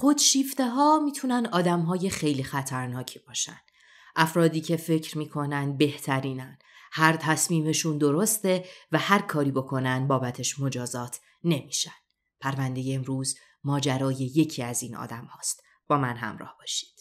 خودشیفته ها میتونن آدم های خیلی خطرناکی باشن. افرادی که فکر میکنن بهترینن. هر تصمیمشون درسته و هر کاری بکنن بابتش مجازات نمیشن. پرونده امروز ماجرای یکی از این آدم هاست. با من همراه باشید.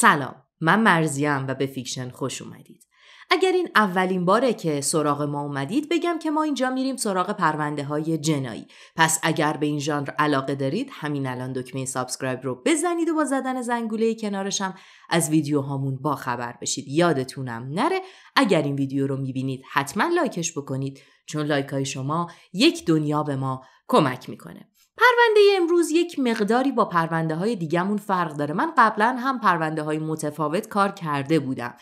سلام من مرزیم و به فیکشن خوش اومدید اگر این اولین باره که سراغ ما اومدید بگم که ما اینجا میریم سراغ پرونده های جنایی پس اگر به این ژانر علاقه دارید همین الان دکمه سابسکرایب رو بزنید و با زدن زنگوله کنارشم از ویدیوهامون با خبر بشید یادتونم نره اگر این ویدیو رو میبینید حتما لایکش بکنید چون لایک های شما یک دنیا به ما کمک میکنه پرونده امروز یک مقداری با پرونده های دیگمون فرق داره من قبلا هم پرونده های متفاوت کار کرده بودم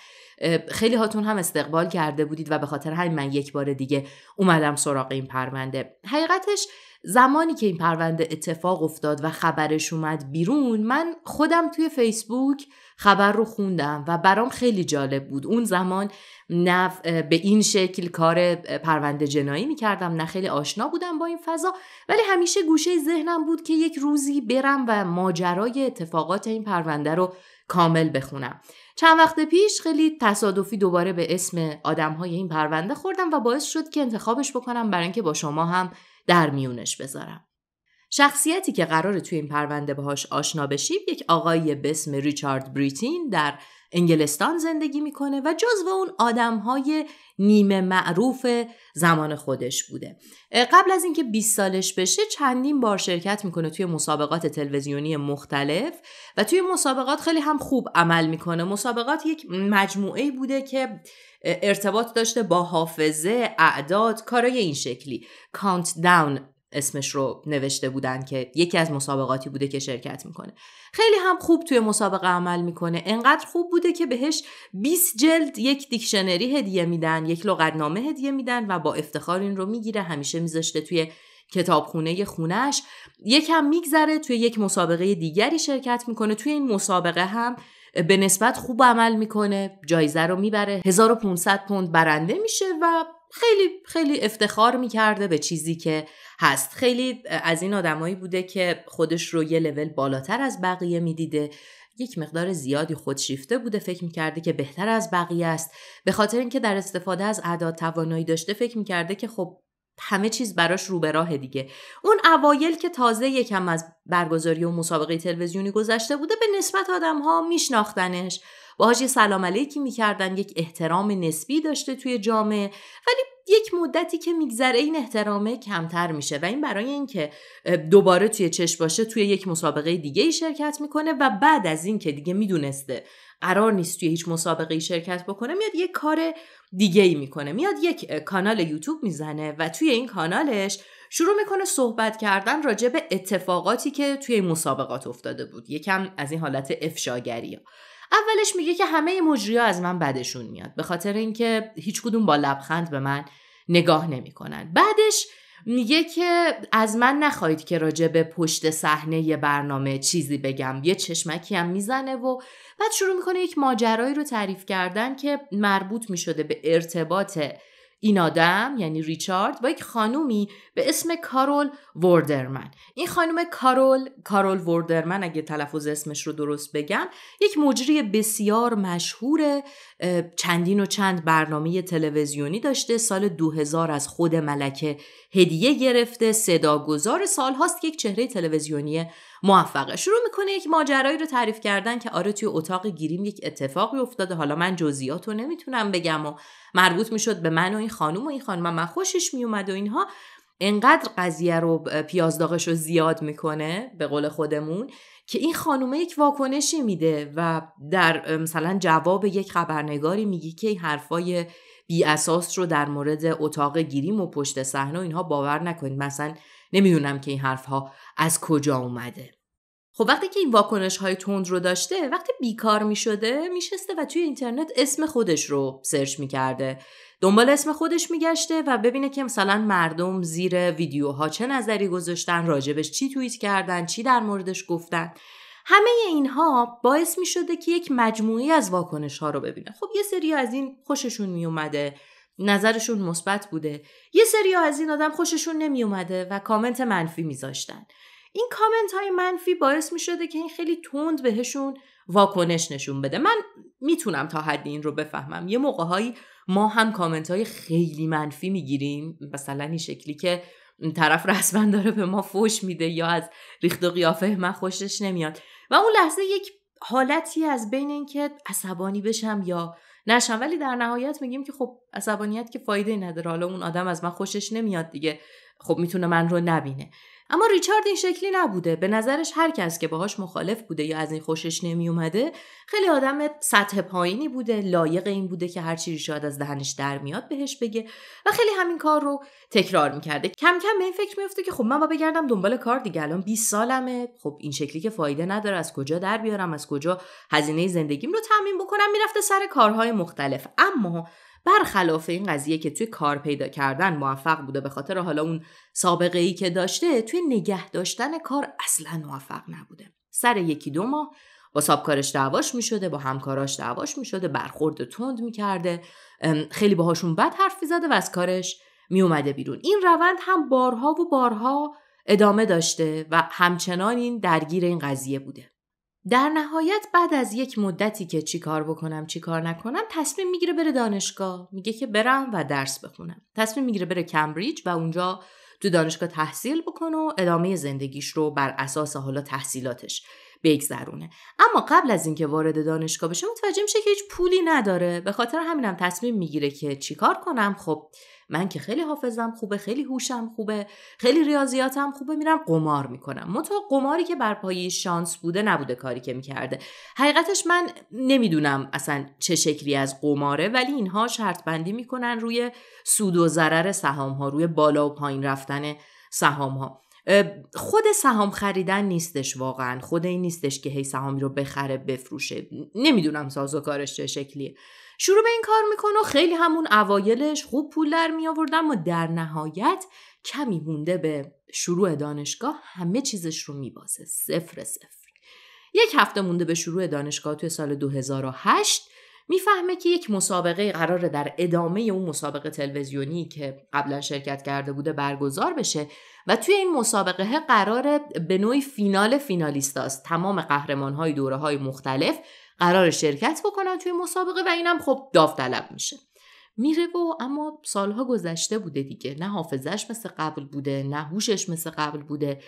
خیلی هاتون هم استقبال کرده بودید و به خاطر همین من یک بار دیگه اومدم سراغ این پرونده حقیقتش زمانی که این پرونده اتفاق افتاد و خبرش اومد بیرون من خودم توی فیسبوک خبر رو خوندم و برام خیلی جالب بود اون زمان نه به این شکل کار پرونده جنایی میکردم نه خیلی آشنا بودم با این فضا ولی همیشه گوشه ذهنم بود که یک روزی برم و ماجرای اتفاقات این پرونده رو کامل بخونم چند وقت پیش خیلی تصادفی دوباره به اسم آدم های این پرونده خوردم و باعث شد که انتخابش بکنم برای اینکه با شما هم در میونش بذارم شخصیتی که قراره توی این پرونده باهاش آشنا بشیم یک آقایی به اسم ریچارد بریتین در انگلستان زندگی میکنه و جزو اون آدمهای نیمه معروف زمان خودش بوده قبل از اینکه 20 سالش بشه چندین بار شرکت میکنه توی مسابقات تلویزیونی مختلف و توی مسابقات خیلی هم خوب عمل میکنه مسابقات یک مجموعه بوده که ارتباط داشته با حافظه اعداد کارای این شکلی کانت داون اسمش رو نوشته بودن که یکی از مسابقاتی بوده که شرکت میکنه خیلی هم خوب توی مسابقه عمل میکنه انقدر خوب بوده که بهش 20 جلد یک دیکشنری هدیه میدن یک لغتنامه هدیه میدن و با افتخار این رو میگیره همیشه میذاشته توی کتابخونه خونش یکم میگذره توی یک مسابقه دیگری شرکت میکنه توی این مسابقه هم به نسبت خوب عمل میکنه جایزه رو میبره 1500 پوند برنده میشه و خیلی خیلی افتخار میکرده به چیزی که هست خیلی از این آدمایی بوده که خودش رو یه لول بالاتر از بقیه میدیده یک مقدار زیادی خودشیفته بوده فکر میکرده که بهتر از بقیه است به خاطر اینکه در استفاده از اعداد توانایی داشته فکر میکرده که خب همه چیز براش رو به راه دیگه اون اوایل که تازه یکم از برگزاری و مسابقه تلویزیونی گذشته بوده به نسبت آدم ها میشناختنش با حاجی سلام علیکی میکردن یک احترام نسبی داشته توی جامعه ولی یک مدتی که میگذره این احترامه کمتر میشه و این برای اینکه دوباره توی چشم باشه توی یک مسابقه دیگه ای شرکت میکنه و بعد از اینکه دیگه میدونسته قرار نیست توی هیچ مسابقه ای شرکت بکنه میاد یک کار دیگه ای میکنه میاد یک کانال یوتیوب میزنه و توی این کانالش شروع میکنه صحبت کردن راجع به اتفاقاتی که توی مسابقات افتاده بود یکم از این حالت افشاگری اولش میگه که همه مجریا از من بدشون میاد به خاطر اینکه هیچ کدوم با لبخند به من نگاه نمیکنن بعدش میگه که از من نخواهید که راجع به پشت صحنه برنامه چیزی بگم یه چشمکی هم میزنه و بعد شروع میکنه یک ماجرایی رو تعریف کردن که مربوط میشده به ارتباط این آدم یعنی ریچارد با یک خانومی به اسم کارول وردرمن این خانم کارول کارول وردرمن اگه تلفظ اسمش رو درست بگم یک مجری بسیار مشهور چندین و چند برنامه تلویزیونی داشته سال 2000 از خود ملکه هدیه گرفته صداگذار سال هاست که یک چهره تلویزیونی موفقه شروع میکنه یک ماجرایی رو تعریف کردن که آره توی اتاق گیریم یک اتفاقی افتاده حالا من جزئیات رو نمیتونم بگم و مربوط میشد به من و این خانم و این خانم من خوشش میومد و اینها انقدر قضیه رو پیازداغش رو زیاد میکنه به قول خودمون که این خانومه یک واکنشی میده و در مثلا جواب یک خبرنگاری میگی که این حرفای بی اساس رو در مورد اتاق گیریم و پشت صحنه و اینها باور نکنید مثلا نمیدونم که این حرفها از کجا اومده خب وقتی که این واکنش های تند رو داشته وقتی بیکار می شده می شسته و توی اینترنت اسم خودش رو سرچ می کرده دنبال اسم خودش گشته و ببینه که مثلا مردم زیر ویدیوها چه نظری گذاشتن راجبش چی توییت کردن چی در موردش گفتن همه اینها باعث می شده که یک مجموعی از واکنش ها رو ببینه خب یه سری از این خوششون می نظرشون مثبت بوده یه سری از این آدم خوششون نمی اومده و کامنت منفی میذاشتن این کامنت های منفی باعث می شده که این خیلی تند بهشون واکنش نشون بده من میتونم تا حدی این رو بفهمم یه موقع ما هم کامنت های خیلی منفی میگیریم مثلا این شکلی که طرف رسما داره به ما فوش میده یا از ریخت و قیافه من خوشش نمیاد و اون لحظه یک حالتی از بین اینکه عصبانی بشم یا نشم ولی در نهایت میگیم که خب عصبانیت که فایده نداره حالا اون آدم از من خوشش نمیاد دیگه خب میتونه من رو نبینه اما ریچارد این شکلی نبوده به نظرش هر کس که باهاش مخالف بوده یا از این خوشش نمی اومده خیلی آدم سطح پایینی بوده لایق این بوده که هرچی چی از دهنش در میاد بهش بگه و خیلی همین کار رو تکرار میکرده کم کم به این فکر میفته که خب من با بگردم دنبال کار دیگه الان 20 سالمه خب این شکلی که فایده نداره از کجا در بیارم از کجا هزینه زندگیم رو تامین بکنم میرفته سر کارهای مختلف اما برخلاف این قضیه که توی کار پیدا کردن موفق بوده به خاطر حالا اون سابقه ای که داشته توی نگه داشتن کار اصلا موفق نبوده سر یکی دو ماه با سابکارش دعواش می شده با همکاراش دعواش می شده برخورد تند می کرده خیلی باهاشون بد حرف زده و از کارش می اومده بیرون این روند هم بارها و بارها ادامه داشته و همچنان این درگیر این قضیه بوده در نهایت بعد از یک مدتی که چیکار بکنم چیکار نکنم تصمیم میگیره بره دانشگاه میگه که برم و درس بخونم تصمیم میگیره بره کمبریج و اونجا تو دانشگاه تحصیل بکنه و ادامه زندگیش رو بر اساس حالا تحصیلاتش بگذرونه اما قبل از اینکه وارد دانشگاه بشه متوجه میشه که هیچ پولی نداره به خاطر همینم تصمیم میگیره که چیکار کنم خب من که خیلی حافظم خوبه خیلی هوشم خوبه خیلی ریاضیاتم خوبه میرم قمار میکنم منتها قماری که بر پایه شانس بوده نبوده کاری که میکرده حقیقتش من نمیدونم اصلا چه شکلی از قماره ولی اینها شرط بندی میکنن روی سود و ضرر سهام ها روی بالا و پایین رفتن سهام ها خود سهام خریدن نیستش واقعا خود این نیستش که هی سهامی رو بخره بفروشه نمیدونم سازوکارش چه شکلیه شروع به این کار میکنه و خیلی همون اوایلش خوب پول در می اما در نهایت کمی مونده به شروع دانشگاه همه چیزش رو میبازه صفر صفر یک هفته مونده به شروع دانشگاه توی سال 2008 میفهمه که یک مسابقه قرار در ادامه اون مسابقه تلویزیونی که قبلا شرکت کرده بوده برگزار بشه و توی این مسابقه قرار به نوعی فینال فینالیستاست تمام قهرمان های دوره های مختلف قرار شرکت بکنن توی مسابقه و اینم خب داوطلب میشه میره و اما سالها گذشته بوده دیگه نه حافظش مثل قبل بوده نه هوشش مثل قبل بوده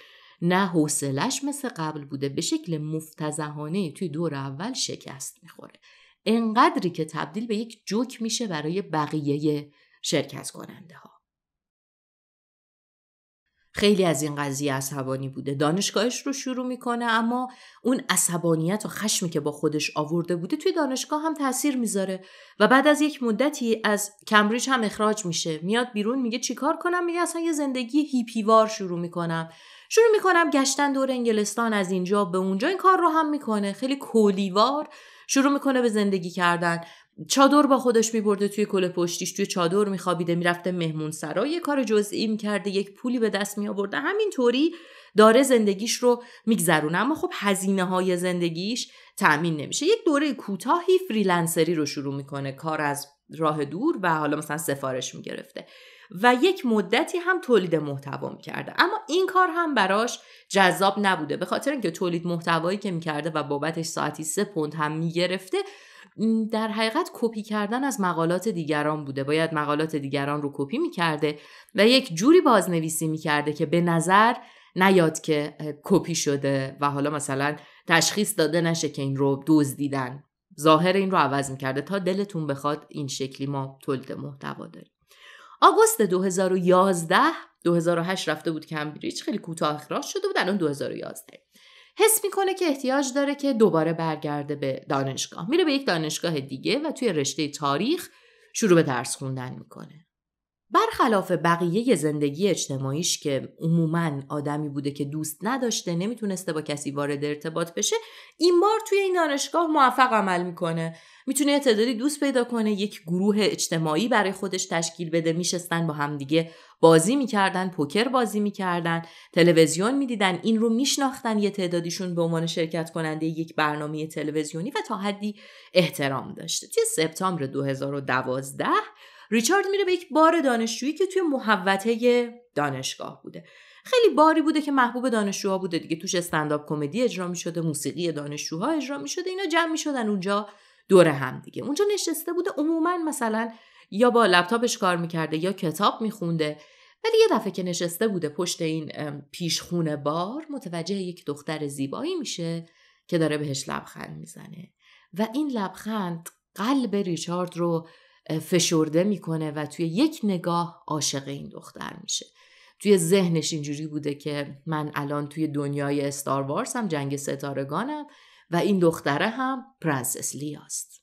نه حوصلش مثل قبل بوده به شکل مفتزهانه توی دور اول شکست میخوره انقدری که تبدیل به یک جوک میشه برای بقیه شرکت کننده ها. خیلی از این قضیه عصبانی بوده دانشگاهش رو شروع میکنه اما اون عصبانیت و خشمی که با خودش آورده بوده توی دانشگاه هم تاثیر میذاره و بعد از یک مدتی از کمبریج هم اخراج میشه میاد بیرون میگه چیکار کنم میگه اصلا یه زندگی هیپیوار شروع میکنم شروع میکنم گشتن دور انگلستان از اینجا به اونجا این کار رو هم میکنه خیلی کولیوار شروع میکنه به زندگی کردن چادر با خودش میبرده توی کل پشتیش توی چادر میخوابیده میرفته مهمون سرا یه کار جزئی میکرده یک پولی به دست میآورده همینطوری داره زندگیش رو میگذرونه اما خب هزینه های زندگیش تأمین نمیشه یک دوره کوتاهی فریلنسری رو شروع میکنه کار از راه دور و حالا مثلا سفارش میگرفته و یک مدتی هم تولید محتوا میکرده اما این کار هم براش جذاب نبوده به خاطر اینکه تولید محتوایی که میکرده و بابتش ساعتی سه پوند هم میگرفته در حقیقت کپی کردن از مقالات دیگران بوده باید مقالات دیگران رو کپی میکرده و یک جوری بازنویسی میکرده که به نظر نیاد که کپی شده و حالا مثلا تشخیص داده نشه که این رو دزدیدن ظاهر این رو عوض میکرده تا دلتون بخواد این شکلی ما تولید محتوا داریم آگوست 2011 2008 رفته بود کمبریج خیلی کوتاه اخراج شده بود الان 2011 حس میکنه که احتیاج داره که دوباره برگرده به دانشگاه میره به یک دانشگاه دیگه و توی رشته تاریخ شروع به درس خوندن میکنه برخلاف بقیه زندگی اجتماعیش که عموما آدمی بوده که دوست نداشته نمیتونسته با کسی وارد ارتباط بشه این بار توی این دانشگاه موفق عمل میکنه میتونه تعدادی دوست پیدا کنه یک گروه اجتماعی برای خودش تشکیل بده میشستن با همدیگه بازی میکردن پوکر بازی میکردن تلویزیون میدیدن این رو میشناختن یه تعدادیشون به عنوان شرکت کننده یک برنامه تلویزیونی و تا حدی احترام داشته توی سپتامبر 2012 ریچارد میره به یک بار دانشجویی که توی محوته دانشگاه بوده خیلی باری بوده که محبوب دانشجوها بوده دیگه توش استنداپ کمدی اجرا میشده موسیقی دانشجوها اجرا میشده اینا جمع میشدن اونجا دور هم دیگه اونجا نشسته بوده عموما مثلا یا با لپتاپش کار میکرده یا کتاب میخونده ولی یه دفعه که نشسته بوده پشت این پیشخونه بار متوجه یک دختر زیبایی میشه که داره بهش لبخند میزنه و این لبخند قلب ریچارد رو فشرده میکنه و توی یک نگاه عاشق این دختر میشه توی ذهنش اینجوری بوده که من الان توی دنیای استار وارس هم جنگ ستارگانم و این دختره هم پرنسس لیاست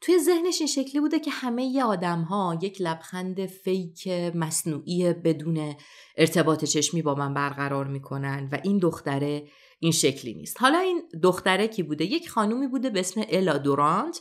توی ذهنش این شکلی بوده که همه ی آدم ها یک لبخند فیک مصنوعی بدون ارتباط چشمی با من برقرار میکنن و این دختره این شکلی نیست حالا این دختره کی بوده یک خانومی بوده به اسم الا دورانت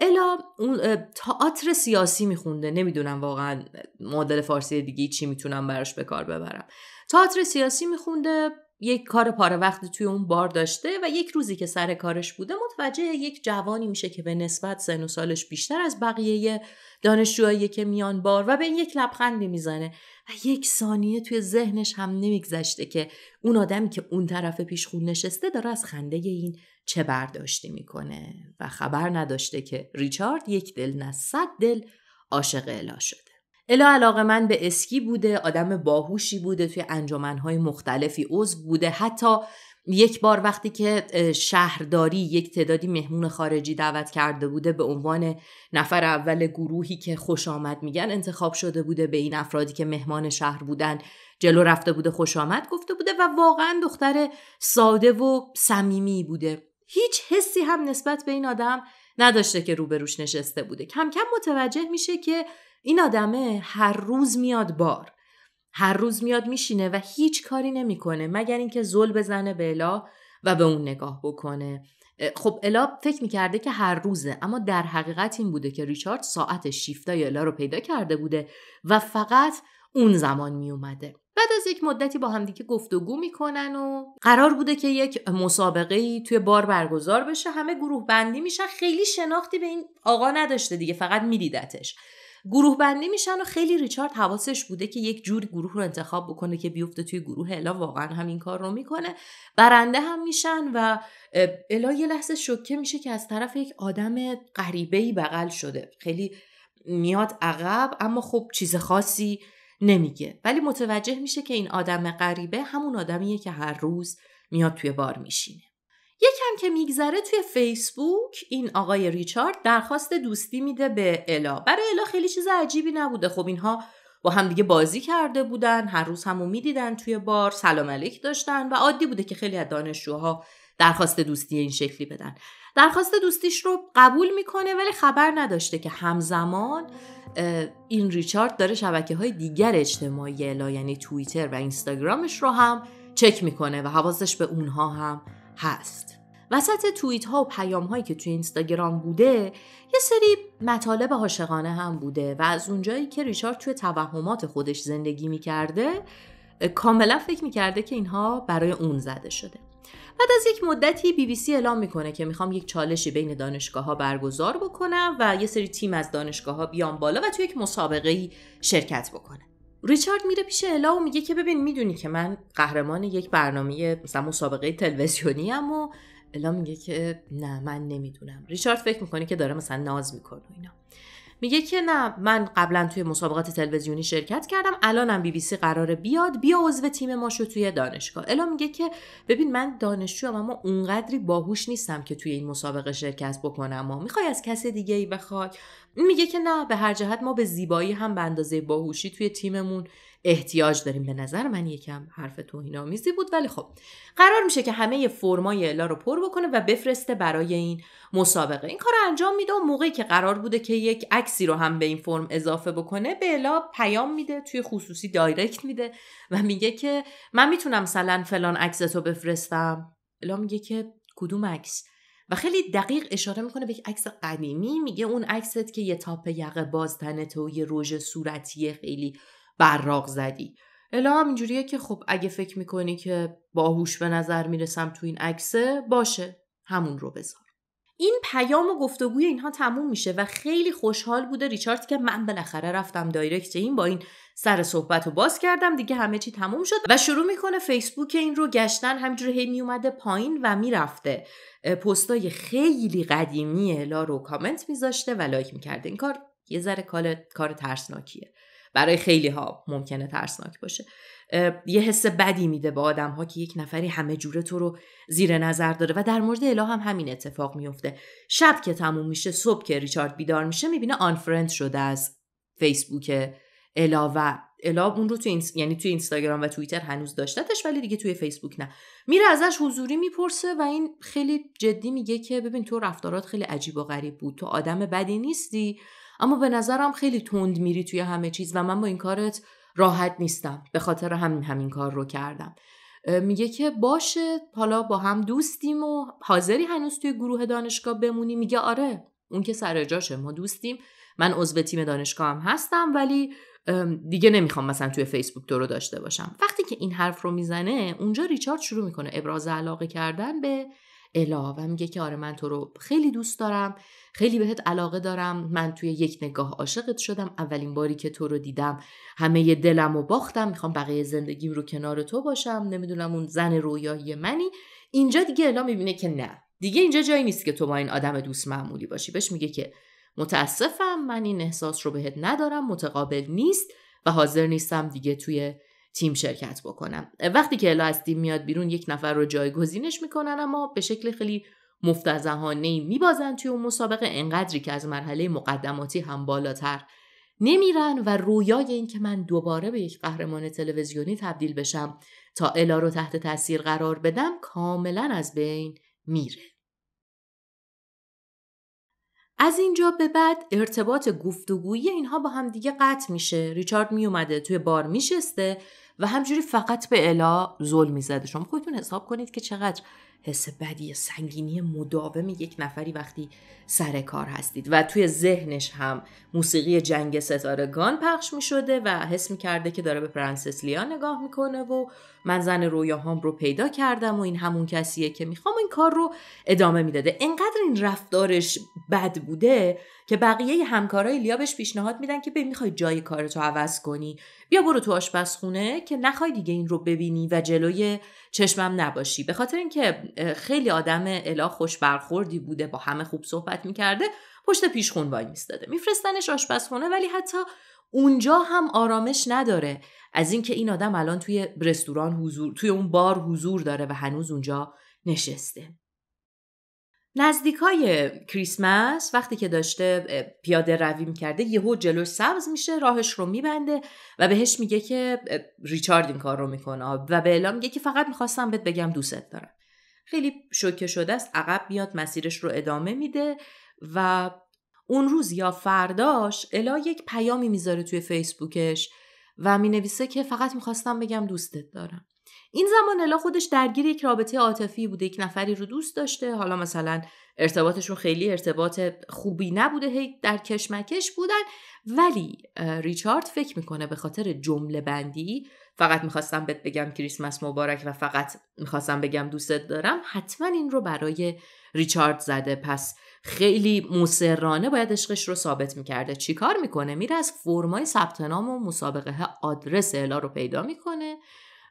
الا اون تئاتر سیاسی میخونده نمیدونم واقعا مدل فارسی دیگه چی میتونم براش به کار ببرم تئاتر سیاسی میخونده یک کار پاره وقتی توی اون بار داشته و یک روزی که سر کارش بوده متوجه یک جوانی میشه که به نسبت سن و سالش بیشتر از بقیه دانشجوهایی که میان بار و به این یک لبخندی میزنه و یک ثانیه توی ذهنش هم نمیگذشته که اون آدمی که اون طرف پیشخون نشسته داره از خنده این چه برداشتی میکنه و خبر نداشته که ریچارد یک دل نه دل عاشق الا شد الا علاقه من به اسکی بوده آدم باهوشی بوده توی انجمنهای مختلفی عضو بوده حتی یک بار وقتی که شهرداری یک تعدادی مهمون خارجی دعوت کرده بوده به عنوان نفر اول گروهی که خوش آمد میگن انتخاب شده بوده به این افرادی که مهمان شهر بودن جلو رفته بوده خوش آمد گفته بوده و واقعا دختر ساده و صمیمی بوده هیچ حسی هم نسبت به این آدم نداشته که روبروش نشسته بوده کم کم متوجه میشه که این آدمه هر روز میاد بار هر روز میاد میشینه و هیچ کاری نمیکنه مگر اینکه زل بزنه به الا و به اون نگاه بکنه خب الا فکر میکرده که هر روزه اما در حقیقت این بوده که ریچارد ساعت شیفتای الا رو پیدا کرده بوده و فقط اون زمان می بعد از یک مدتی با همدیگه گفتگو میکنن و قرار بوده که یک مسابقه توی بار برگزار بشه همه گروه بندی میشن خیلی شناختی به این آقا نداشته دیگه فقط میدیدتش گروه بندی میشن و خیلی ریچارد حواسش بوده که یک جور گروه رو انتخاب بکنه که بیفته توی گروه الا واقعا همین کار رو میکنه برنده هم میشن و الا یه لحظه شوکه میشه که از طرف یک آدم غریبه ای بغل شده خیلی میاد عقب اما خب چیز خاصی نمیگه ولی متوجه میشه که این آدم غریبه همون آدمیه که هر روز میاد توی بار میشینه یکم که میگذره توی فیسبوک این آقای ریچارد درخواست دوستی میده به الا برای الا خیلی چیز عجیبی نبوده خب اینها با هم دیگه بازی کرده بودن هر روز همو میدیدن توی بار سلام علیک داشتن و عادی بوده که خیلی از دانشجوها درخواست دوستی این شکلی بدن درخواست دوستیش رو قبول میکنه ولی خبر نداشته که همزمان این ریچارد داره شبکه های دیگر اجتماعی الا یعنی توییتر و اینستاگرامش رو هم چک میکنه و حواسش به اونها هم هست وسط توییت ها و پیام هایی که توی اینستاگرام بوده یه سری مطالب عاشقانه هم بوده و از اونجایی که ریچارد توی توهمات خودش زندگی میکرده کاملا فکر میکرده که اینها برای اون زده شده بعد از یک مدتی بی بی سی اعلام میکنه که میخوام یک چالشی بین دانشگاه ها برگزار بکنم و یه سری تیم از دانشگاه ها بیان بالا و توی یک مسابقه شرکت بکنه ریچارد میره پیش الا و میگه که ببین میدونی که من قهرمان یک برنامه مثلا مسابقه تلویزیونی ام و الا میگه که نه من نمیدونم ریچارد فکر میکنه که داره مثلا ناز میکنه اینا میگه که نه من قبلا توی مسابقات تلویزیونی شرکت کردم الانم بی بی سی قراره بیاد بیا عضو تیم ما شو توی دانشگاه الا میگه که ببین من دانشجوام اما اونقدری باهوش نیستم که توی این مسابقه شرکت بکنم و میخوای از کس دیگه ای بخوای میگه که نه به هر جهت ما به زیبایی هم به اندازه باهوشی توی تیممون احتیاج داریم به نظر من یکم حرف توهینآمیزی بود ولی خب قرار میشه که همه فرمای الا رو پر بکنه و بفرسته برای این مسابقه این کار رو انجام میده و موقعی که قرار بوده که یک عکسی رو هم به این فرم اضافه بکنه به الا پیام میده توی خصوصی دایرکت میده و میگه که من میتونم مثلا فلان عکس رو بفرستم الا میگه که کدوم عکس و خیلی دقیق اشاره میکنه به یک عکس قدیمی میگه اون عکست که یه تاپ یقه باز تو و یه رژ صورتی خیلی براق زدی الهام اینجوریه که خب اگه فکر میکنی که باهوش به نظر میرسم تو این عکسه باشه همون رو بذار این پیام و گفتگوی اینها تموم میشه و خیلی خوشحال بوده ریچارد که من بالاخره رفتم دایرکت این با این سر صحبت رو باز کردم دیگه همه چی تموم شد و شروع میکنه فیسبوک این رو گشتن همینجور هی میومده پایین و میرفته پستای خیلی قدیمی لا رو کامنت میذاشته و لایک میکرده این کار یه ذره کار ترسناکیه برای خیلی ها ممکنه ترسناک باشه یه حس بدی میده به آدم ها که یک نفری همه جوره تو رو زیر نظر داره و در مورد الا هم همین اتفاق میفته شب که تموم میشه صبح که ریچارد بیدار میشه میبینه آنفرند شده از فیسبوک الا و الا اون رو تو یعنی تو اینستاگرام و توییتر هنوز داشتتش ولی دیگه توی فیسبوک نه میره ازش حضوری میپرسه و این خیلی جدی میگه که ببین تو رفتارات خیلی عجیب و غریب بود تو آدم بدی نیستی اما به نظرم خیلی تند میری توی همه چیز و من با این کارت راحت نیستم به خاطر همین همین کار رو کردم میگه که باشه حالا با هم دوستیم و حاضری هنوز توی گروه دانشگاه بمونی میگه آره اون که سر جاشه ما دوستیم من عضو تیم دانشگاه هم هستم ولی دیگه نمیخوام مثلا توی فیسبوک تو رو داشته باشم وقتی که این حرف رو میزنه اونجا ریچارد شروع میکنه ابراز علاقه کردن به الا میگه که آره من تو رو خیلی دوست دارم خیلی بهت علاقه دارم من توی یک نگاه عاشقت شدم اولین باری که تو رو دیدم همه دلم و باختم میخوام بقیه زندگیم رو کنار تو باشم نمیدونم اون زن رویایی منی اینجا دیگه الا میبینه که نه دیگه اینجا جایی نیست که تو با این آدم دوست معمولی باشی بهش میگه که متاسفم من این احساس رو بهت ندارم متقابل نیست و حاضر نیستم دیگه توی تیم شرکت بکنم وقتی که از تیم میاد بیرون یک نفر رو جایگزینش میکنن اما به شکل خیلی مفتزهانه میبازن توی اون مسابقه انقدری که از مرحله مقدماتی هم بالاتر نمیرن و رویای اینکه من دوباره به یک قهرمان تلویزیونی تبدیل بشم تا الا رو تحت تاثیر قرار بدم کاملا از بین میره از اینجا به بعد ارتباط گفتگویی اینها با هم دیگه قطع میشه ریچارد میومده توی بار میشسته و همجوری فقط به الا ظلم میزده شما خودتون حساب کنید که چقدر حس بدی سنگینی مداوم یک نفری وقتی سر کار هستید و توی ذهنش هم موسیقی جنگ ستارگان پخش می شده و حس می کرده که داره به پرنسس لیا نگاه میکنه و من زن رویاهام رو پیدا کردم و این همون کسیه که میخوام این کار رو ادامه میداده انقدر این رفتارش بد بوده که بقیه همکارای لیا بهش پیشنهاد میدن که ببین میخوای جای کارتو عوض کنی بیا برو تو آشپزخونه که نخوای دیگه این رو ببینی و جلوی چشمم نباشی به خاطر اینکه خیلی آدم الا خوش برخوردی بوده با همه خوب صحبت میکرده پشت پیشخون وای میستاده میفرستنش آشپزخونه ولی حتی اونجا هم آرامش نداره از اینکه این آدم الان توی رستوران حضور توی اون بار حضور داره و هنوز اونجا نشسته نزدیکای کریسمس وقتی که داشته پیاده روی میکرده یهو جلو سبز میشه راهش رو میبنده و بهش میگه که ریچارد این کار رو میکنه و به اعلام میگه که فقط میخواستم بهت بگم دوستت دارم خیلی شوکه شده است عقب میاد مسیرش رو ادامه میده و اون روز یا فرداش الا یک پیامی میذاره توی فیسبوکش و مینویسه که فقط میخواستم بگم دوستت دارم این زمان الا خودش درگیر یک رابطه عاطفی بوده یک نفری رو دوست داشته حالا مثلا ارتباطشون خیلی ارتباط خوبی نبوده هی در کشمکش بودن ولی ریچارد فکر میکنه به خاطر جمله بندی فقط میخواستم بهت بگم کریسمس مبارک و فقط میخواستم بگم دوستت دارم حتما این رو برای ریچارد زده پس خیلی مصرانه باید عشقش رو ثابت میکرده چیکار میکنه میره از فرمای ثبت نام و مسابقه آدرس الا رو پیدا میکنه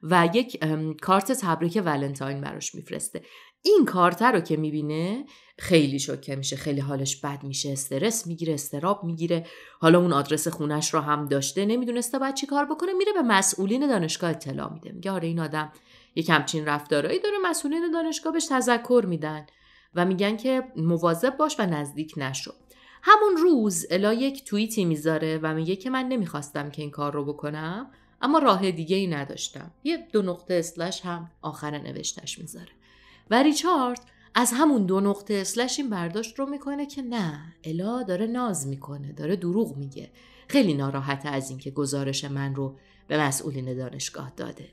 و یک کارت تبریک ولنتاین براش میفرسته این کارت رو که میبینه خیلی شوکه میشه خیلی حالش بد میشه استرس میگیره استراب میگیره حالا اون آدرس خونش رو هم داشته نمیدونسته بعد چی کار بکنه میره به مسئولین دانشگاه اطلاع میده میگه آره این آدم یک همچین رفتارایی داره مسئولین دانشگاه بهش تذکر میدن و میگن که مواظب باش و نزدیک نشو همون روز الا یک توییتی میذاره و میگه که من نمیخواستم که این کار رو بکنم اما راه دیگه ای نداشتم یه دو نقطه اسلش هم آخر نوشتش میذاره و ریچارد از همون دو نقطه اسلش این برداشت رو میکنه که نه الا داره ناز میکنه داره دروغ میگه خیلی ناراحت از اینکه گزارش من رو به مسئولین دانشگاه داده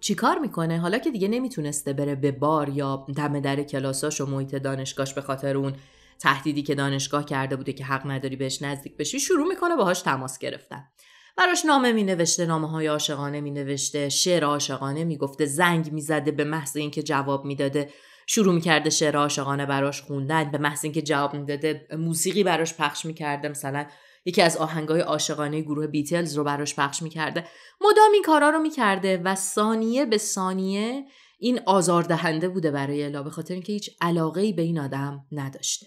چیکار میکنه حالا که دیگه نمیتونسته بره به بار یا دم در کلاساش و محیط دانشگاهش به خاطر اون تهدیدی که دانشگاه کرده بوده که حق نداری بهش نزدیک بشی شروع میکنه باهاش تماس گرفتن براش نامه می نوشته نامه های عاشقانه می نوشته شعر عاشقانه می گفته زنگ می زده به محض اینکه جواب میداده شروع می کرده شعر عاشقانه براش خوندن به محض اینکه جواب میداده موسیقی براش پخش می کرده مثلا یکی از آهنگای عاشقانه گروه بیتلز رو براش پخش میکرده مدام این کارا رو میکرده و ثانیه به ثانیه این آزاردهنده بوده برای الا به خاطر اینکه هیچ علاقه ای به این آدم نداشته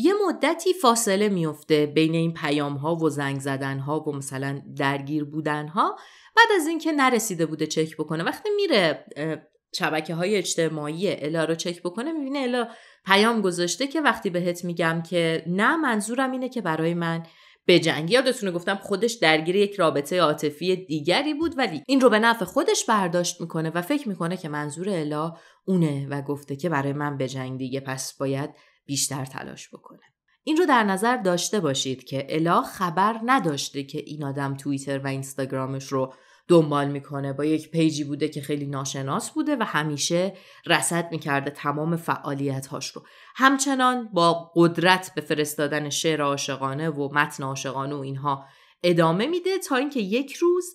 یه مدتی فاصله میفته بین این پیام ها و زنگ زدن ها و مثلا درگیر بودن ها بعد از اینکه نرسیده بوده چک بکنه وقتی میره شبکه های اجتماعی الا رو چک بکنه میبینه الا پیام گذاشته که وقتی بهت میگم که نه منظورم اینه که برای من به جنگ یادتونه گفتم خودش درگیر یک رابطه عاطفی دیگری بود ولی این رو به نفع خودش برداشت میکنه و فکر میکنه که منظور الا اونه و گفته که برای من به دیگه پس باید بیشتر تلاش بکنه این رو در نظر داشته باشید که الا خبر نداشته که این آدم توییتر و اینستاگرامش رو دنبال میکنه با یک پیجی بوده که خیلی ناشناس بوده و همیشه رسد میکرده تمام فعالیت هاش رو همچنان با قدرت به فرستادن شعر عاشقانه و متن عاشقانه و اینها ادامه میده تا اینکه یک روز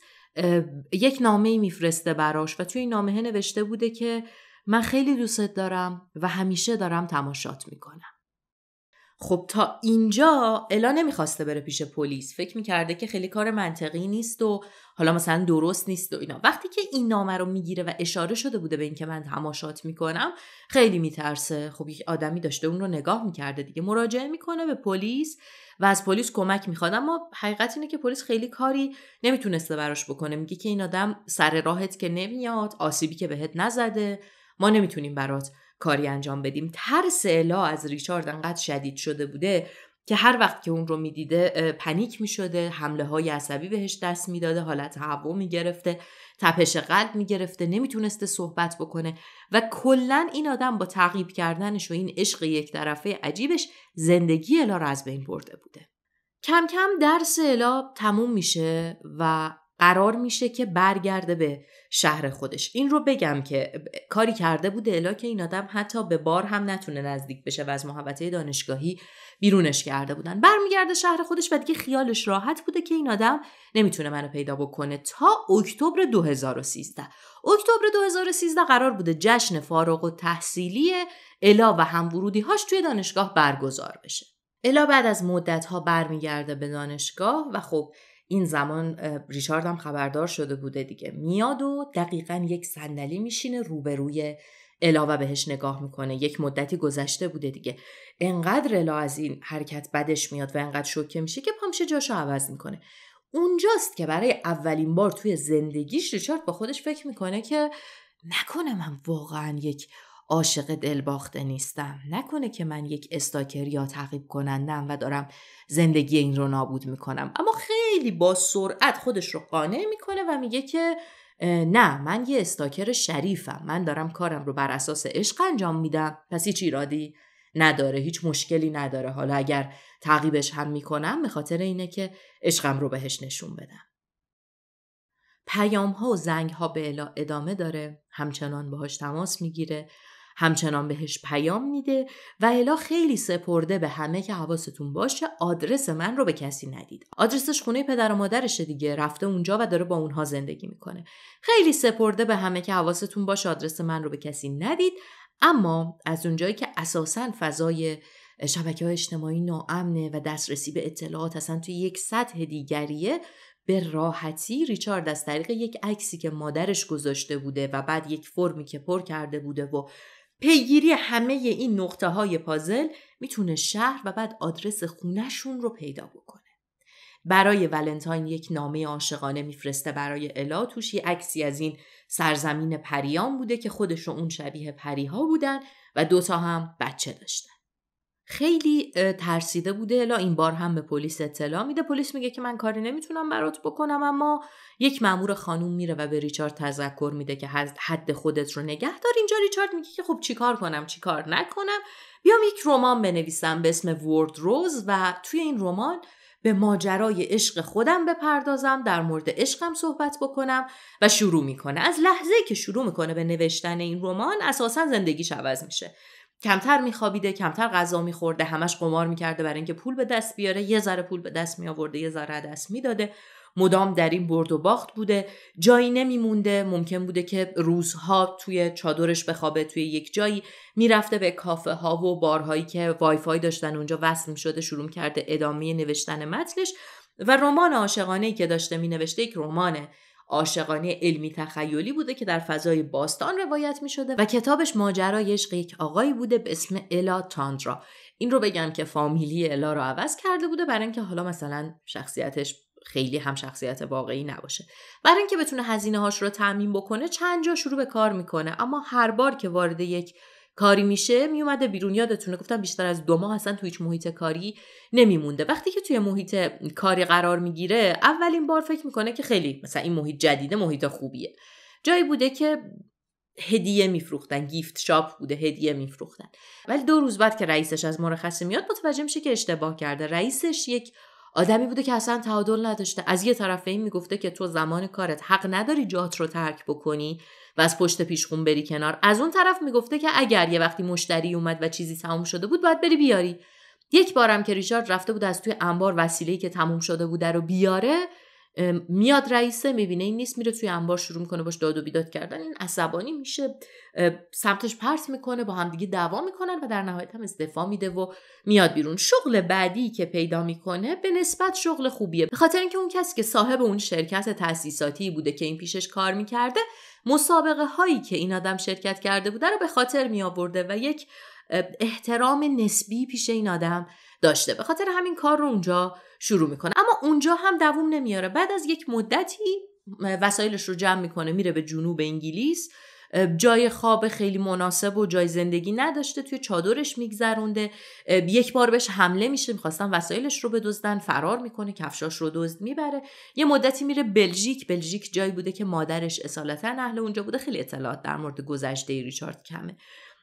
یک نامه میفرسته براش و توی این نامه نوشته بوده که من خیلی دوستت دارم و همیشه دارم تماشات میکنم خب تا اینجا الا نمیخواسته بره پیش پلیس فکر میکرده که خیلی کار منطقی نیست و حالا مثلا درست نیست و اینا وقتی که این نامه رو میگیره و اشاره شده بوده به اینکه من تماشات میکنم خیلی میترسه خب یک آدمی داشته اون رو نگاه میکرده دیگه مراجعه میکنه به پلیس و از پلیس کمک میخواد اما حقیقت اینه که پلیس خیلی کاری نمیتونسته براش بکنه میگه که این آدم سر راهت که نمیاد آسیبی که بهت نزده ما نمیتونیم برات کاری انجام بدیم ترس الا از ریچارد انقدر شدید شده بوده که هر وقت که اون رو میدیده پنیک میشده حمله های عصبی بهش دست میداده حالت هوا میگرفته تپش قلب میگرفته نمیتونسته صحبت بکنه و کلا این آدم با تعقیب کردنش و این عشق یک طرفه عجیبش زندگی الا رو از بین برده بوده کم کم درس الا تموم میشه و قرار میشه که برگرده به شهر خودش این رو بگم که کاری کرده بوده الا که این آدم حتی به بار هم نتونه نزدیک بشه و از محبته دانشگاهی بیرونش کرده بودن برمیگرده شهر خودش و دیگه خیالش راحت بوده که این آدم نمیتونه منو پیدا بکنه تا اکتبر 2013 اکتبر 2013 قرار بوده جشن فارغ و تحصیلی الا و ورودی هاش توی دانشگاه برگزار بشه الا بعد از مدت ها برمیگرده به دانشگاه و خب این زمان ریچارد هم خبردار شده بوده دیگه میاد و دقیقا یک صندلی میشینه روبروی الا و بهش نگاه میکنه یک مدتی گذشته بوده دیگه انقدر الا از این حرکت بدش میاد و انقدر شوکه میشه که پامشه جاشو عوض میکنه اونجاست که برای اولین بار توی زندگیش ریچارد با خودش فکر میکنه که نکنه من واقعا یک عاشق دلباخته نیستم نکنه که من یک استاکر یا تعقیب کنندم و دارم زندگی این رو نابود میکنم اما خیلی با سرعت خودش رو قانع میکنه و میگه که نه من یه استاکر شریفم من دارم کارم رو بر اساس عشق انجام میدم پس هیچ ایرادی نداره هیچ مشکلی نداره حالا اگر تعقیبش هم میکنم به خاطر اینه که عشقم رو بهش نشون بدم پیام ها و زنگ ها به ادامه داره همچنان باهاش تماس میگیره همچنان بهش پیام میده و الا خیلی سپرده به همه که حواستون باشه آدرس من رو به کسی ندید آدرسش خونه پدر و مادرشه دیگه رفته اونجا و داره با اونها زندگی میکنه خیلی سپرده به همه که حواستون باشه آدرس من رو به کسی ندید اما از اونجایی که اساسا فضای شبکه های اجتماعی ناامنه و دسترسی به اطلاعات اصلا توی یک سطح دیگریه به راحتی ریچارد از طریق یک عکسی که مادرش گذاشته بوده و بعد یک فرمی که پر کرده بوده و پیگیری همه این نقطه های پازل میتونه شهر و بعد آدرس خونهشون رو پیدا بکنه. برای ولنتاین یک نامه عاشقانه میفرسته برای الا توش یه عکسی از این سرزمین پریان بوده که خودش و اون شبیه پریها بودن و دوتا هم بچه داشتن. خیلی ترسیده بوده الا این بار هم به پلیس اطلاع میده پلیس میگه که من کاری نمیتونم برات بکنم اما یک مامور خانوم میره و به ریچارد تذکر میده که حد خودت رو نگه دار اینجا ریچارد میگه که خب چیکار کنم چیکار نکنم بیام یک رمان بنویسم به اسم وورد روز و توی این رمان به ماجرای عشق خودم بپردازم در مورد عشقم صحبت بکنم و شروع میکنه از لحظه که شروع میکنه به نوشتن این رمان اساسا زندگیش عوض میشه کمتر میخوابیده کمتر غذا میخورده همش قمار میکرده برای اینکه پول به دست بیاره یه ذره پول به دست میآورده یه ذره دست میداده مدام در این برد و باخت بوده جایی نمیمونده ممکن بوده که روزها توی چادرش بخوابه توی یک جایی میرفته به کافه ها و بارهایی که وایفای داشتن اونجا وصل شده شروع کرده ادامه نوشتن متنش و رمان عاشقانه که داشته مینوشته یک رمان عاشقانه علمی تخیلی بوده که در فضای باستان روایت می شده و کتابش ماجرای عشق یک آقایی بوده به اسم الا تاندرا این رو بگم که فامیلی الا رو عوض کرده بوده برای اینکه حالا مثلا شخصیتش خیلی هم شخصیت واقعی نباشه برای اینکه بتونه هزینه هاش رو تعمین بکنه چند جا شروع به کار میکنه اما هر بار که وارد یک کاری میشه میومده بیرون یادتونه گفتم بیشتر از دو ماه اصلا تو هیچ محیط کاری نمیمونده وقتی که توی محیط کاری قرار میگیره اولین بار فکر میکنه که خیلی مثلا این محیط جدیده محیط خوبیه جایی بوده که هدیه میفروختن گیفت شاپ بوده هدیه میفروختن ولی دو روز بعد که رئیسش از مرخصی میاد متوجه میشه که اشتباه کرده رئیسش یک آدمی بوده که اصلا تعادل نداشته از یه طرف این میگفته که تو زمان کارت حق نداری جات رو ترک بکنی و از پشت پیشخون بری کنار از اون طرف میگفته که اگر یه وقتی مشتری اومد و چیزی تموم شده بود باید بری بیاری یک بارم که ریچارد رفته بود از توی انبار وسیله‌ای که تموم شده بوده رو بیاره میاد رئیسه میبینه این نیست میره توی انبار شروع میکنه باش داد و بیداد کردن این عصبانی میشه سمتش پرس میکنه با همدیگه دعوا میکنن و در نهایت هم استعفا میده و میاد بیرون شغل بعدی که پیدا میکنه به نسبت شغل خوبیه به خاطر اینکه اون کسی که صاحب اون شرکت تاسیساتی بوده که این پیشش کار میکرده مسابقه هایی که این آدم شرکت کرده بوده رو به خاطر می آورده و یک احترام نسبی پیش این آدم داشته به خاطر همین کار رو اونجا شروع میکنه اما اونجا هم دووم نمیاره بعد از یک مدتی وسایلش رو جمع میکنه میره به جنوب انگلیس جای خواب خیلی مناسب و جای زندگی نداشته توی چادرش میگذرونده یک بار بهش حمله میشه میخواستن وسایلش رو بدزدن فرار میکنه کفشاش رو دزد میبره یه مدتی میره بلژیک بلژیک جایی بوده که مادرش اصالتا اهل اونجا بوده خیلی اطلاعات در مورد گذشته ریچارد کمه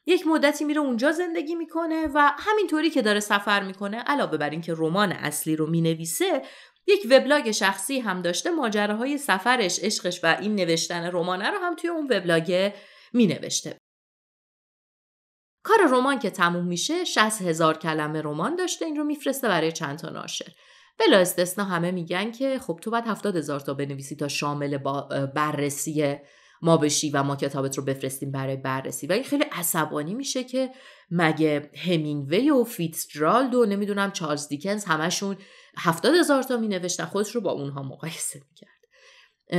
یک مدتی میره اونجا زندگی میکنه و همینطوری که داره سفر میکنه علاوه بر اینکه رمان اصلی رو مینویسه یک وبلاگ شخصی هم داشته ماجراهای سفرش عشقش و این نوشتن رمانه رو هم توی اون وبلاگ می نوشته. کار رمان که تموم میشه 60 هزار کلمه رمان داشته این رو میفرسته برای چند تا ناشر بلا استثنا همه میگن که خب تو باید هفتاد هزار تا بنویسی تا شامل با بررسی ما بشی و ما کتابت رو بفرستیم برای بررسی و این خیلی عصبانی میشه که مگه همینگوی و فیتزجرالد و نمیدونم چارلز دیکنز همشون هفتاد هزار تا می نوشتن خودش رو با اونها مقایسه میکرد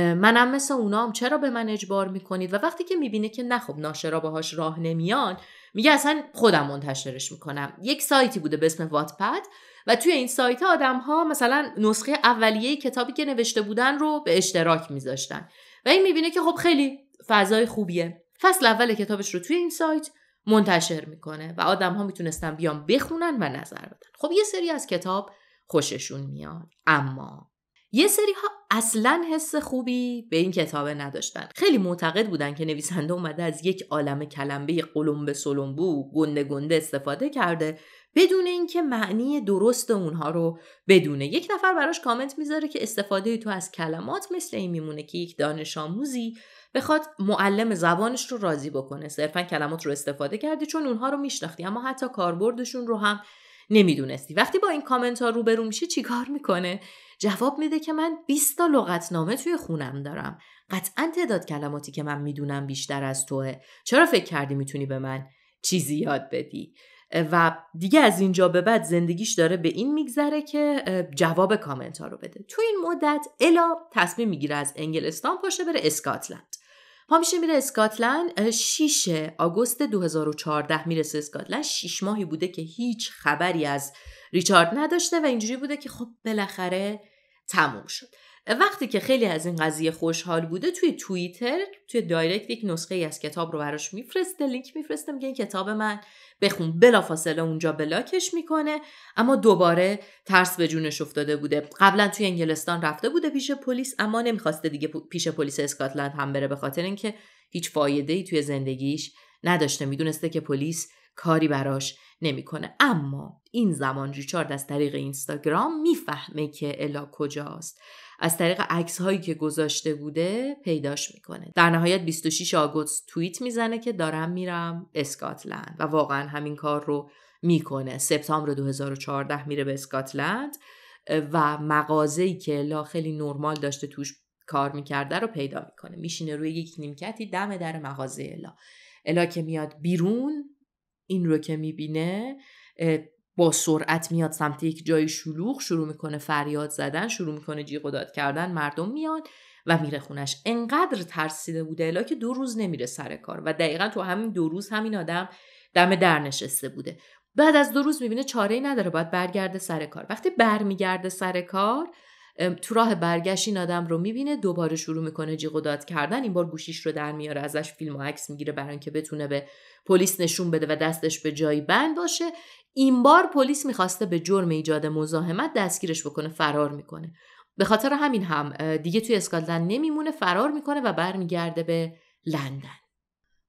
منم مثل اونام چرا به من اجبار میکنید و وقتی که میبینه که نه خب ناشرا باهاش راه نمیان میگه اصلا خودم منتشرش میکنم یک سایتی بوده به اسم واتپد و توی این سایت آدم ها مثلا نسخه اولیه کتابی که نوشته بودن رو به اشتراک میذاشتن و این میبینه که خب خیلی فضای خوبیه فصل اول کتابش رو توی این سایت منتشر میکنه و آدم ها میتونستن بیان بخونن و نظر بدن خب یه سری از کتاب خوششون میاد اما یه سری ها اصلا حس خوبی به این کتابه نداشتن خیلی معتقد بودن که نویسنده اومده از یک عالم کلمه قلمبه سلمبو گنده گنده استفاده کرده بدون اینکه معنی درست اونها رو بدونه یک نفر براش کامنت میذاره که استفاده تو از کلمات مثل این میمونه که یک دانش آموزی بخواد معلم زبانش رو راضی بکنه صرفا کلمات رو استفاده کردی چون اونها رو میشناختی اما حتی کاربردشون رو هم نمیدونستی وقتی با این کامنت ها روبرو میشه چیکار میکنه جواب میده که من 20 تا لغتنامه توی خونم دارم قطعا تعداد کلماتی که من میدونم بیشتر از توه چرا فکر کردی میتونی به من چیزی یاد بدی و دیگه از اینجا به بعد زندگیش داره به این میگذره که جواب کامنت ها رو بده تو این مدت الا تصمیم میگیره از انگلستان پاشه بره اسکاتلند پا میشه میره اسکاتلند 6 آگوست 2014 میرسه اسکاتلند 6 ماهی بوده که هیچ خبری از ریچارد نداشته و اینجوری بوده که خب بالاخره تموم شد وقتی که خیلی از این قضیه خوشحال بوده توی توییتر توی دایرکت یک نسخه ای از کتاب رو براش میفرسته لینک میفرسته میگه این کتاب من بخون بلافاصله اونجا بلاکش میکنه اما دوباره ترس به جونش افتاده بوده قبلا توی انگلستان رفته بوده پیش پلیس اما نمیخواسته دیگه پیش پلیس اسکاتلند هم بره به خاطر اینکه هیچ فایده ای توی زندگیش نداشته میدونسته که پلیس کاری براش نمیکنه اما این زمان ریچارد از طریق اینستاگرام میفهمه که الا کجاست از طریق عکس هایی که گذاشته بوده پیداش میکنه در نهایت 26 آگوست توییت میزنه که دارم میرم اسکاتلند و واقعا همین کار رو میکنه سپتامبر 2014 میره به اسکاتلند و مغازه‌ای که لا خیلی نرمال داشته توش کار میکرده رو پیدا میکنه میشینه روی یک نیمکتی دم در مغازه الا الا که میاد بیرون این رو که میبینه با سرعت میاد سمت یک جای شلوغ شروع میکنه فریاد زدن شروع میکنه جیغ و داد کردن مردم میاد و میره خونش انقدر ترسیده بوده الا که دو روز نمیره سر کار و دقیقا تو همین دو روز همین آدم دم در نشسته بوده بعد از دو روز میبینه چاره ای نداره باید برگرده سر کار وقتی برمیگرده سر کار تو راه برگشت این آدم رو میبینه دوباره شروع میکنه جیغ و داد کردن این بار گوشیش رو در میاره ازش فیلم و عکس میگیره برای اینکه بتونه به پلیس نشون بده و دستش به جایی بند باشه این بار پلیس میخواسته به جرم ایجاد مزاحمت دستگیرش بکنه فرار میکنه به خاطر همین هم دیگه توی اسکاتلند نمیمونه فرار میکنه و برمیگرده به لندن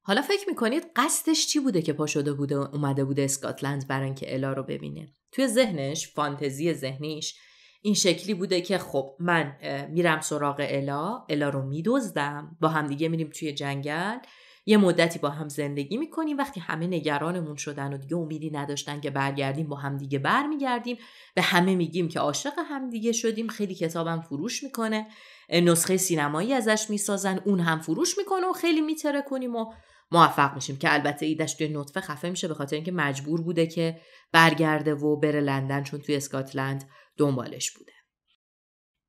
حالا فکر میکنید قصدش چی بوده که پا شده بوده اومده بوده اسکاتلند برای اینکه الا رو ببینه توی ذهنش فانتزی ذهنیش این شکلی بوده که خب من میرم سراغ الا الا رو میدزدم با همدیگه میریم توی جنگل یه مدتی با هم زندگی میکنیم وقتی همه نگرانمون شدن و دیگه امیدی نداشتن که برگردیم با همدیگه برمیگردیم به همه میگیم که عاشق دیگه شدیم خیلی کتابم فروش میکنه نسخه سینمایی ازش میسازن اون هم فروش میکنه و خیلی میتره کنیم و موفق میشیم که البته ایدش توی نطفه خفه میشه به خاطر اینکه مجبور بوده که برگرده و بره لندن چون توی اسکاتلند دنبالش بوده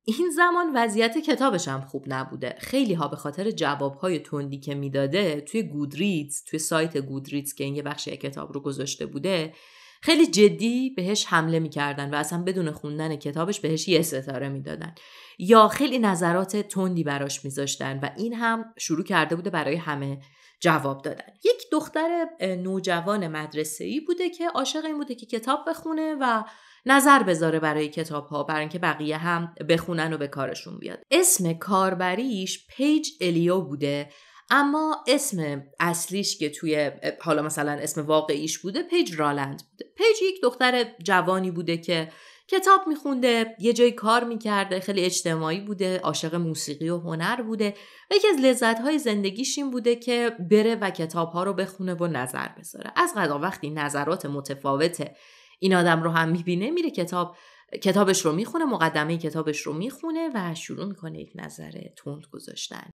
این زمان وضعیت کتابش هم خوب نبوده خیلی ها به خاطر جوابهای تندی که میداده توی گودریتز، توی سایت گودریتز که این یه بخشی کتاب رو گذاشته بوده خیلی جدی بهش حمله میکردن و اصلا بدون خوندن کتابش بهش یه ستاره میدادن یا خیلی نظرات تندی براش میذاشتن و این هم شروع کرده بوده برای همه جواب دادن یک دختر نوجوان مدرسه بوده که عاشق این بوده که کتاب بخونه و نظر بذاره برای کتاب ها برای اینکه بقیه هم بخونن و به کارشون بیاد اسم کاربریش پیج الیو بوده اما اسم اصلیش که توی حالا مثلا اسم واقعیش بوده پیج رالند بوده پیج یک دختر جوانی بوده که کتاب میخونده یه جایی کار میکرده خیلی اجتماعی بوده عاشق موسیقی و هنر بوده و یکی از لذتهای زندگیش این بوده که بره و کتابها رو بخونه و نظر بذاره از غذا وقتی نظرات متفاوته. این آدم رو هم میبینه میره کتاب کتابش رو میخونه مقدمه کتابش رو میخونه و شروع میکنه یک نظر تند گذاشتن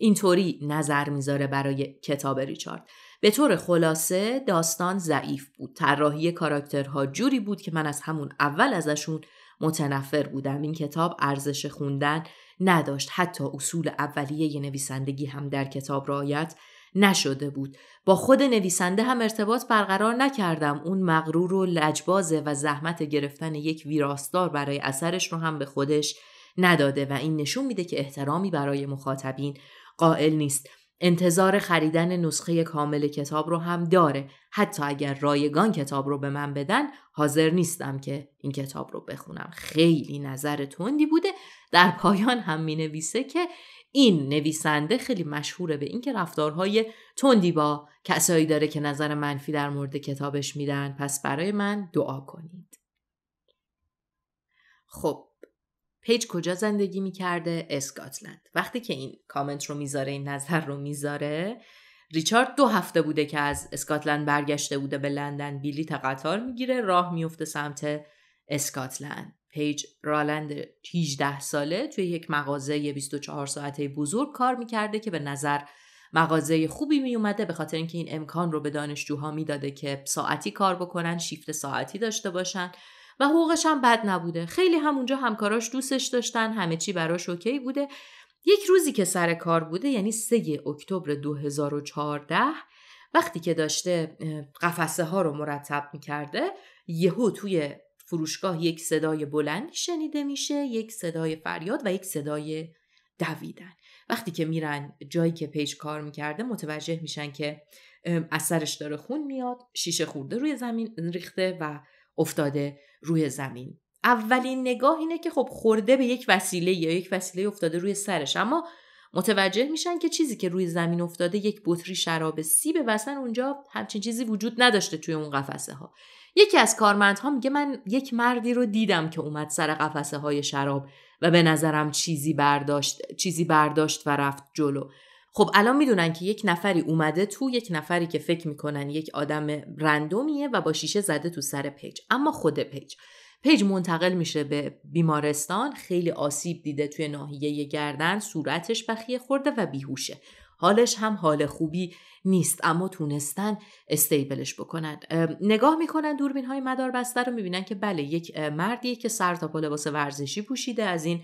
اینطوری نظر میذاره برای کتاب ریچارد به طور خلاصه داستان ضعیف بود طراحی کاراکترها جوری بود که من از همون اول ازشون متنفر بودم این کتاب ارزش خوندن نداشت حتی اصول اولیه ی نویسندگی هم در کتاب رعایت نشده بود با خود نویسنده هم ارتباط برقرار نکردم اون مغرور و لجبازه و زحمت گرفتن یک ویراستار برای اثرش رو هم به خودش نداده و این نشون میده که احترامی برای مخاطبین قائل نیست انتظار خریدن نسخه کامل کتاب رو هم داره حتی اگر رایگان کتاب رو به من بدن حاضر نیستم که این کتاب رو بخونم خیلی نظر تندی بوده در پایان هم می نویسه که این نویسنده خیلی مشهوره به اینکه رفتارهای تندی با کسایی داره که نظر منفی در مورد کتابش میدن پس برای من دعا کنید خب پیج کجا زندگی میکرده اسکاتلند وقتی که این کامنت رو میذاره این نظر رو میذاره ریچارد دو هفته بوده که از اسکاتلند برگشته بوده به لندن بیلیت قطار میگیره راه میفته سمت اسکاتلند پیج رالند 18 ساله توی یک مغازه 24 ساعته بزرگ کار میکرده که به نظر مغازه خوبی می به خاطر اینکه این امکان رو به دانشجوها میداده که ساعتی کار بکنن شیفت ساعتی داشته باشن و حقوقش هم بد نبوده خیلی هم اونجا همکاراش دوستش داشتن همه چی براش اوکی بوده یک روزی که سر کار بوده یعنی 3 اکتبر 2014 وقتی که داشته قفسه ها رو مرتب میکرده یهو توی فروشگاه یک صدای بلند شنیده میشه یک صدای فریاد و یک صدای دویدن وقتی که میرن جایی که پیش کار میکرده متوجه میشن که اثرش داره خون میاد شیشه خورده روی زمین ریخته و افتاده روی زمین اولین نگاه اینه که خب خورده به یک وسیله یا یک وسیله افتاده روی سرش اما متوجه میشن که چیزی که روی زمین افتاده یک بطری شراب سیب اصلا اونجا همچین چیزی وجود نداشته توی اون قفسه ها یکی از کارمندها میگه من یک مردی رو دیدم که اومد سر قفسه های شراب و به نظرم چیزی برداشت چیزی برداشت و رفت جلو خب الان میدونن که یک نفری اومده تو یک نفری که فکر میکنن یک آدم رندومیه و با شیشه زده تو سر پیج اما خود پیج پیج منتقل میشه به بیمارستان خیلی آسیب دیده توی ناحیه گردن صورتش بخیه خورده و بیهوشه حالش هم حال خوبی نیست اما تونستن استیبلش بکنن نگاه میکنن دوربین های مدار بسته رو میبینن که بله یک مردیه که سر تا لباس ورزشی پوشیده از این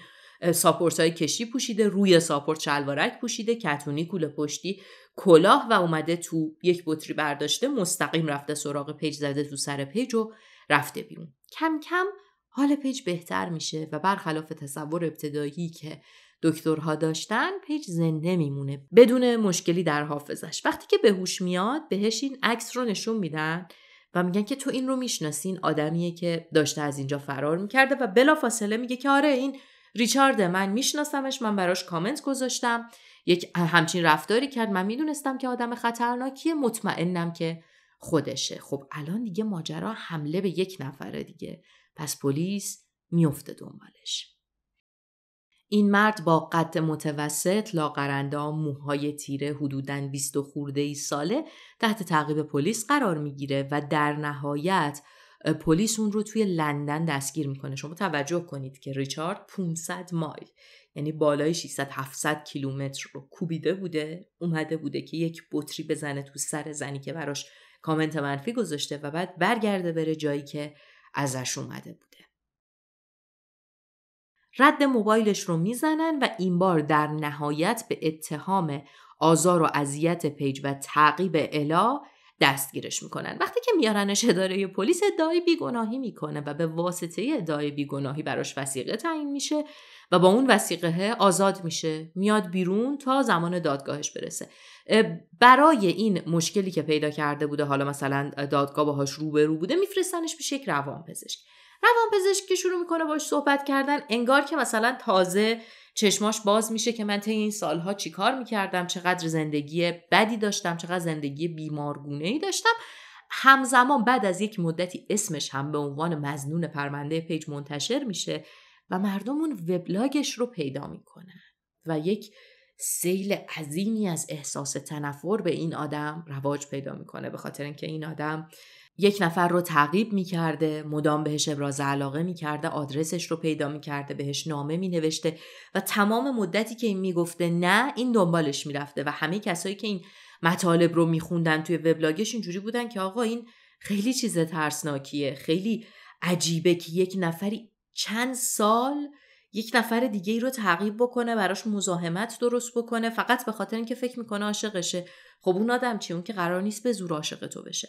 ساپورت های کشی پوشیده روی ساپورت شلوارک پوشیده کتونی کوله پشتی کلاه و اومده تو یک بطری برداشته مستقیم رفته سراغ پیج زده تو سر پیج و رفته بیون. کم کم حال پیج بهتر میشه و برخلاف تصور ابتدایی که دکترها داشتن پیج زنده میمونه بدون مشکلی در حافظش وقتی که به هوش میاد بهش این عکس رو نشون میدن و میگن که تو این رو میشناسین آدمیه که داشته از اینجا فرار میکرده و فاصله میگه که آره این ریچارده من میشناسمش من براش کامنت گذاشتم یک همچین رفتاری کرد من میدونستم که آدم خطرناکیه مطمئنم که خودشه خب الان دیگه ماجرا حمله به یک نفره دیگه پس پلیس میفته دنبالش این مرد با قد متوسط لاغرندام موهای تیره حدوداً 20 خورده ای ساله تحت تعقیب پلیس قرار میگیره و در نهایت پلیس اون رو توی لندن دستگیر میکنه شما توجه کنید که ریچارد 500 مایل یعنی بالای 600 700 کیلومتر رو کوبیده بوده اومده بوده که یک بطری بزنه تو سر زنی که براش کامنت منفی گذاشته و بعد برگرده بره جایی که ازش اومده بود رد موبایلش رو میزنن و این بار در نهایت به اتهام آزار و اذیت پیج و تعقیب الا دستگیرش میکنن وقتی که میارنش اداره پلیس ادعای بیگناهی میکنه و به واسطه ادعای بیگناهی براش وسیقه تعیین میشه و با اون وسیقه آزاد میشه میاد بیرون تا زمان دادگاهش برسه برای این مشکلی که پیدا کرده بوده حالا مثلا دادگاه باهاش روبرو بوده میفرستنش پیش یک پزشک. پزشک که شروع میکنه باش صحبت کردن انگار که مثلا تازه چشماش باز میشه که من طی این سالها چیکار میکردم چقدر زندگی بدی داشتم چقدر زندگی بیمارگونه ای داشتم همزمان بعد از یک مدتی اسمش هم به عنوان مزنون پرونده پیج منتشر میشه و مردم اون وبلاگش رو پیدا میکنه و یک سیل عظیمی از احساس تنفر به این آدم رواج پیدا میکنه به خاطر اینکه این آدم یک نفر رو تعقیب کرده مدام بهش ابراز علاقه کرده آدرسش رو پیدا می کرده بهش نامه نوشته و تمام مدتی که این می گفته نه این دنبالش رفته و همه کسایی که این مطالب رو خوندن توی وبلاگش اینجوری بودن که آقا این خیلی چیز ترسناکیه خیلی عجیبه که یک نفری چند سال یک نفر دیگه ای رو تعقیب بکنه براش مزاحمت درست بکنه فقط به خاطر اینکه فکر میکنه عاشقشه خب اون آدم چی اون که قرار نیست به زور عاشق تو بشه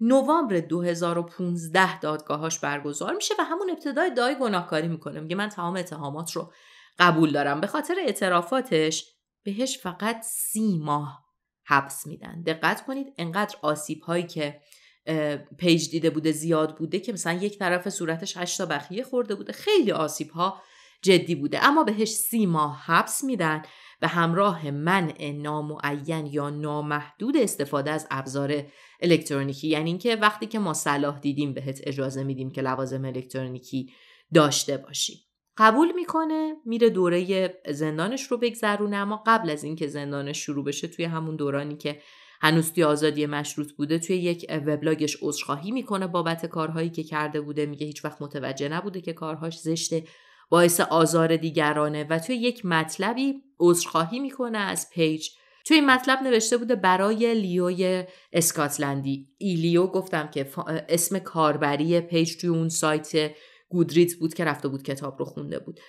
نوامبر 2015 دادگاهاش برگزار میشه و همون ابتدای دای گناهکاری میکنه میگه من تمام اتهامات رو قبول دارم به خاطر اعترافاتش بهش فقط سی ماه حبس میدن دقت کنید انقدر آسیب هایی که پیج دیده بوده زیاد بوده که مثلا یک طرف صورتش هشتا بخیه خورده بوده خیلی آسیب ها جدی بوده اما بهش سی ماه حبس میدن به همراه منع نامعین یا نامحدود استفاده از ابزار الکترونیکی یعنی اینکه وقتی که ما صلاح دیدیم بهت اجازه میدیم که لوازم الکترونیکی داشته باشی قبول میکنه میره دوره زندانش رو بگذرونه اما قبل از اینکه زندانش شروع بشه توی همون دورانی که هنوز توی آزادی مشروط بوده توی یک وبلاگش عذرخواهی میکنه بابت کارهایی که کرده بوده میگه هیچ وقت متوجه نبوده که کارهاش زشته باعث آزار دیگرانه و توی یک مطلبی عذرخواهی میکنه از پیج توی این مطلب نوشته بوده برای لیوی اسکاتلندی ایلیو گفتم که اسم کاربری پیج توی اون سایت گودریت بود که رفته بود کتاب رو خونده بود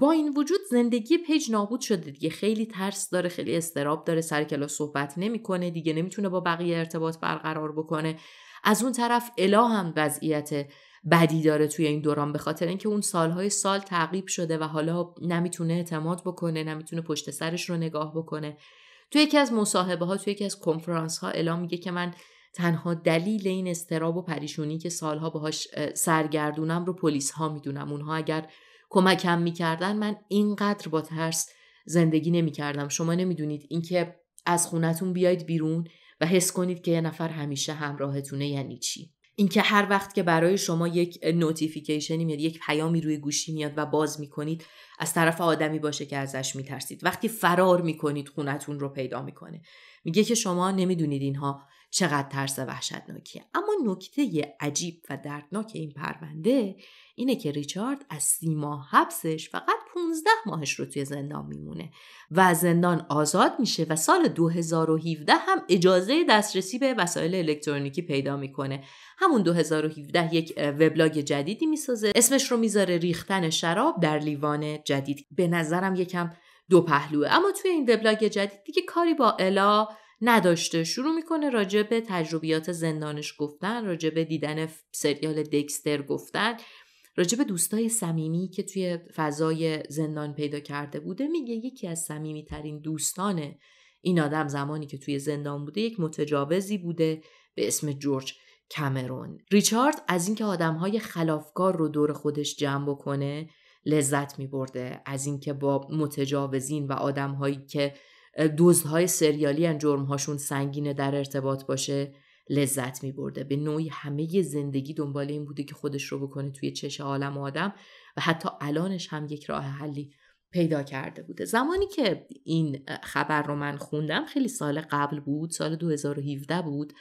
با این وجود زندگی پیج نابود شده دیگه خیلی ترس داره خیلی استراب داره سر کلاس صحبت نمیکنه دیگه نمیتونه با بقیه ارتباط برقرار بکنه از اون طرف الا هم وضعیت بدی داره توی این دوران به خاطر اینکه اون سالهای سال تعقیب شده و حالا نمیتونه اعتماد بکنه نمیتونه پشت سرش رو نگاه بکنه توی یکی از مصاحبه ها توی یکی از کنفرانس ها اعلام میگه که من تنها دلیل این استراب و پریشونی که سالها باهاش سرگردونم رو پلیس ها میدونم اونها اگر کمکم میکردن من اینقدر با ترس زندگی نمیکردم شما نمیدونید اینکه از خونتون بیاید بیرون و حس کنید که یه نفر همیشه همراهتونه یعنی چی اینکه هر وقت که برای شما یک نوتیفیکیشنی میاد یک پیامی روی گوشی میاد و باز میکنید از طرف آدمی باشه که ازش میترسید وقتی فرار میکنید خونتون رو پیدا میکنه میگه که شما نمیدونید اینها چقدر ترس وحشتناکیه اما نکته عجیب و دردناک این پرونده اینه که ریچارد از سی ماه حبسش فقط 15 ماهش رو توی زندان میمونه و زندان آزاد میشه و سال 2017 هم اجازه دسترسی به وسایل الکترونیکی پیدا میکنه همون 2017 یک وبلاگ جدیدی میسازه اسمش رو میذاره ریختن شراب در لیوان جدید به نظرم یکم دو پهلوه اما توی این وبلاگ جدید دیگه کاری با الا نداشته شروع میکنه راجع به تجربیات زندانش گفتن راجع به دیدن سریال دکستر گفتن راجع به دوستای صمیمی که توی فضای زندان پیدا کرده بوده میگه یکی از صمیمی ترین دوستان این آدم زمانی که توی زندان بوده یک متجاوزی بوده به اسم جورج کمرون ریچارد از اینکه آدمهای خلافکار رو دور خودش جمع بکنه لذت می برده از اینکه با متجاوزین و آدمهایی که دزدهای سریالی ان جرمهاشون سنگینه در ارتباط باشه لذت می برده. به نوعی همه زندگی دنبال این بوده که خودش رو بکنه توی چش عالم آدم و حتی الانش هم یک راه حلی پیدا کرده بوده زمانی که این خبر رو من خوندم خیلی سال قبل بود سال 2017 بود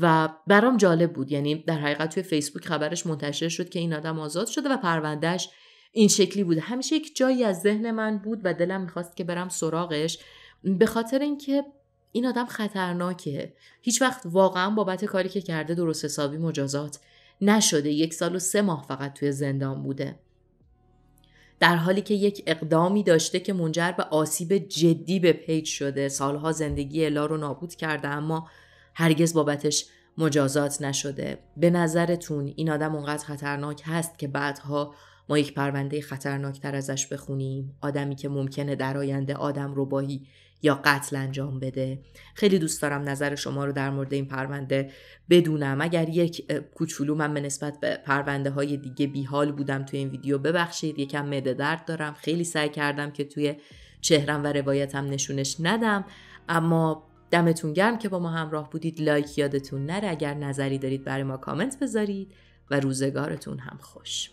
و برام جالب بود یعنی در حقیقت توی فیسبوک خبرش منتشر شد که این آدم آزاد شده و پروندهش این شکلی بود همیشه یک جایی از ذهن من بود و دلم میخواست که برم سراغش به خاطر اینکه این آدم خطرناکه هیچ وقت واقعا بابت کاری که کرده درست حسابی مجازات نشده یک سال و سه ماه فقط توی زندان بوده در حالی که یک اقدامی داشته که منجر به آسیب جدی به پیج شده سالها زندگی الا رو نابود کرده اما هرگز بابتش مجازات نشده به نظرتون این آدم اونقدر خطرناک هست که بعدها ما یک پرونده خطرناکتر ازش بخونیم آدمی که ممکنه در آینده آدم رو یا قتل انجام بده خیلی دوست دارم نظر شما رو در مورد این پرونده بدونم اگر یک کوچولو من به نسبت به پرونده های دیگه بیحال بودم توی این ویدیو ببخشید یکم مده درد دارم خیلی سعی کردم که توی چهرم و روایتم نشونش ندم اما دمتون گرم که با ما همراه بودید لایک یادتون نره اگر نظری دارید برای ما کامنت بذارید و روزگارتون هم خوش